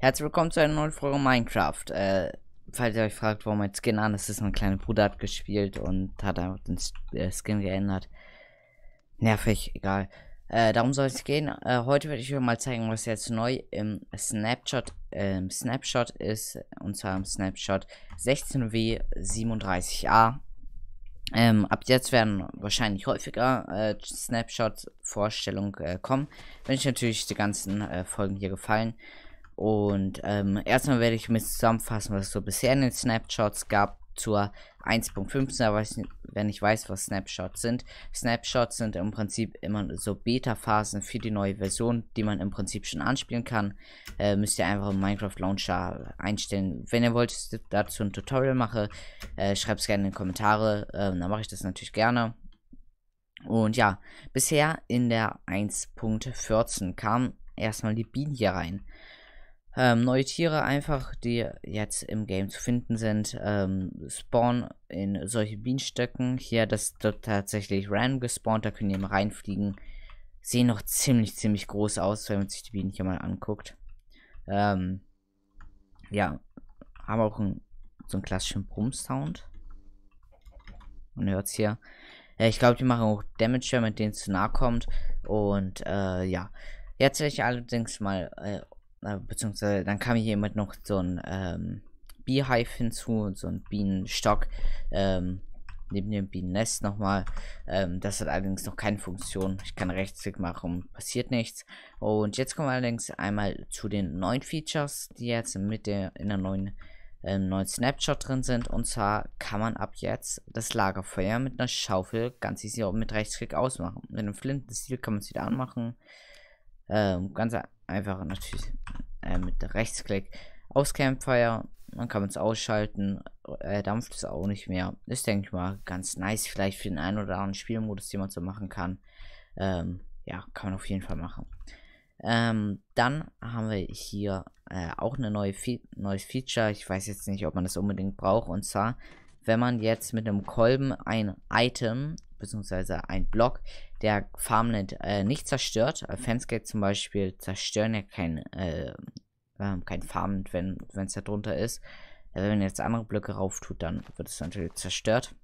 Herzlich willkommen zu einer neuen Folge Minecraft. Äh, falls ihr euch fragt, warum mein Skin an ist, ist mein kleiner Bruder hat gespielt und hat einfach den äh, Skin geändert. Nervig, egal. Äh, darum soll es gehen. Äh, heute werde ich euch mal zeigen, was jetzt neu im Snapshot, im ähm, Snapshot ist. Und zwar im Snapshot 16W37a. Ähm, ab jetzt werden wahrscheinlich häufiger äh, Snapshot-Vorstellungen äh, kommen. Wenn euch natürlich die ganzen äh, Folgen hier gefallen. Und ähm, erstmal werde ich mit zusammenfassen, was es so bisher in den Snapshots gab zur 1.15, aber wenn ich weiß, was Snapshots sind. Snapshots sind im Prinzip immer so Beta-Phasen für die neue Version, die man im Prinzip schon anspielen kann. Äh, müsst ihr einfach im Minecraft Launcher einstellen. Wenn ihr wollt, dass ich dazu ein Tutorial mache, äh, schreibt es gerne in die Kommentare. Äh, dann mache ich das natürlich gerne. Und ja, bisher in der 1.14 kam erstmal die Bienen hier rein ähm, neue Tiere einfach, die jetzt im Game zu finden sind, ähm, spawnen in solche Bienenstöcken. Hier, das wird tatsächlich random gespawnt, da können die immer reinfliegen. Sehen noch ziemlich, ziemlich groß aus, wenn man sich die Bienen hier mal anguckt. Ähm, ja, haben auch einen, so einen klassischen Brumm-Sound. Man hört es hier. Äh, ich glaube, die machen auch Damage, wenn man denen zu nahe kommt. Und äh, ja, jetzt werde ich allerdings mal äh, äh, beziehungsweise dann kam hier mit noch so ein ähm, Beehive hinzu, und so ein Bienenstock, ähm, neben dem Bienennest nochmal. Ähm, das hat allerdings noch keine Funktion. Ich kann Rechtsklick machen, passiert nichts. Und jetzt kommen wir allerdings einmal zu den neuen Features, die jetzt mit der in der neuen ähm, neuen Snapshot drin sind. Und zwar kann man ab jetzt das Lagerfeuer mit einer Schaufel ganz easy auch mit Rechtsklick ausmachen. Mit einem Flintenstil kann man es wieder anmachen. Ähm, ganz einfach natürlich äh, mit Rechtsklick aufs Campfire. Dann kann man es ausschalten. Er dampft es auch nicht mehr. Ist, denke ich mal, ganz nice. Vielleicht für den einen oder anderen Spielmodus, den man so machen kann. Ähm, ja, kann man auf jeden Fall machen. Ähm, dann haben wir hier äh, auch ein neue Fe neues Feature. Ich weiß jetzt nicht, ob man das unbedingt braucht. Und zwar, wenn man jetzt mit einem Kolben ein Item beziehungsweise ein Block, der Farmland äh, nicht zerstört. Äh, Fanscape zum Beispiel zerstören ja kein, äh, äh, kein Farmland, wenn es da drunter ist. Äh, wenn man jetzt andere Blöcke rauf tut, dann wird es natürlich zerstört.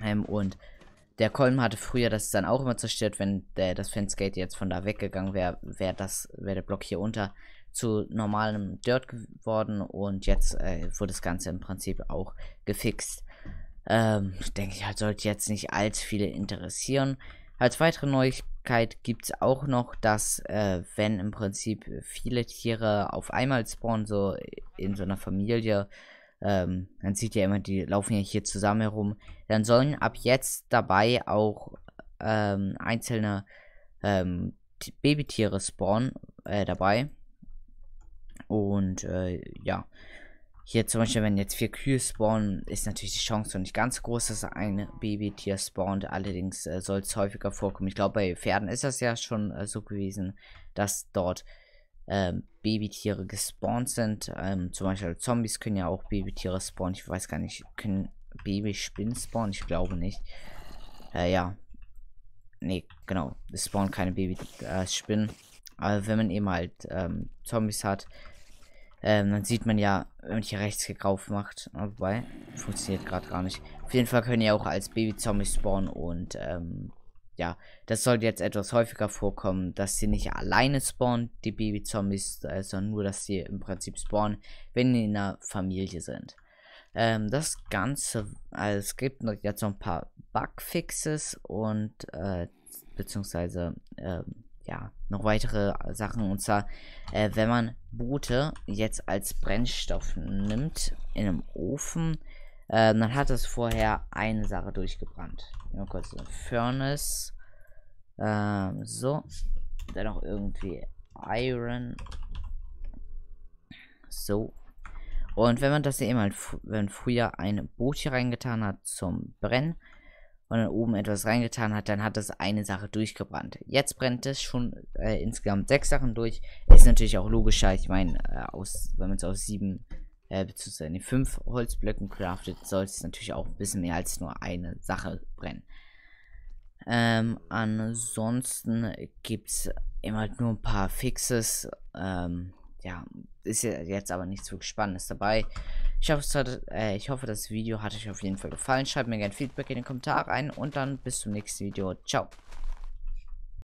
Ähm, und der Kolben hatte früher das dann auch immer zerstört, wenn der, das Fansgate jetzt von da weggegangen wäre, wäre das, wäre der Block hier unter zu normalem Dirt geworden und jetzt äh, wurde das Ganze im Prinzip auch gefixt. Ähm, denke ich halt, sollte jetzt nicht allzu viele interessieren. Als weitere Neuigkeit gibt es auch noch, dass äh, wenn im Prinzip viele Tiere auf einmal spawnen, so in so einer Familie, ähm, man sieht ihr immer, die laufen ja hier zusammen herum, dann sollen ab jetzt dabei auch ähm, einzelne ähm, Babytiere spawnen äh, dabei. Und äh, ja, hier zum Beispiel, wenn jetzt vier Kühe spawnen, ist natürlich die Chance noch nicht ganz groß, dass ein Babytier spawnt. Allerdings äh, soll es häufiger vorkommen. Ich glaube, bei Pferden ist das ja schon äh, so gewesen, dass dort ähm, Babytiere gespawnt sind. Ähm, zum Beispiel Zombies können ja auch Babytiere spawnen. Ich weiß gar nicht, können Babyspinnen spawnen? Ich glaube nicht. Äh, ja. Nee, genau. Es spawnen keine Babyspinnen. Äh, Aber wenn man eben halt ähm, Zombies hat, ähm, dann sieht man ja, wenn man hier rechts gekauft macht. Wobei, funktioniert gerade gar nicht. Auf jeden Fall können ja auch als Baby-Zombies spawnen und ähm, ja, das sollte jetzt etwas häufiger vorkommen, dass sie nicht alleine spawnen, die Baby-Zombies, äh, sondern nur, dass sie im Prinzip spawnen, wenn sie in einer Familie sind. Ähm, das Ganze, also es gibt jetzt noch ein paar Bugfixes und äh, beziehungsweise ähm, ja, noch weitere Sachen. Und zwar, äh, wenn man Boote jetzt als Brennstoff nimmt in einem Ofen, äh, dann hat es vorher eine Sache durchgebrannt. Mal kurz so Furnace. Ähm, so. Dann noch irgendwie Iron. So. Und wenn man das hier eben halt, wenn früher ein Boot hier reingetan hat zum Brennen, und dann oben etwas reingetan hat, dann hat das eine Sache durchgebrannt. Jetzt brennt es schon äh, insgesamt sechs Sachen durch. Ist natürlich auch logischer, ich meine, äh, wenn man es aus sieben äh, beziehungsweise fünf Holzblöcken craftet, soll es natürlich auch ein bisschen mehr als nur eine Sache brennen. Ähm, ansonsten gibt es immer nur ein paar Fixes. Ähm, ja, ist jetzt aber nichts wirklich Spannendes dabei. Ich hoffe, hat, äh, ich hoffe, das Video hat euch auf jeden Fall gefallen. Schreibt mir gerne Feedback in den Kommentar rein und dann bis zum nächsten Video. Ciao.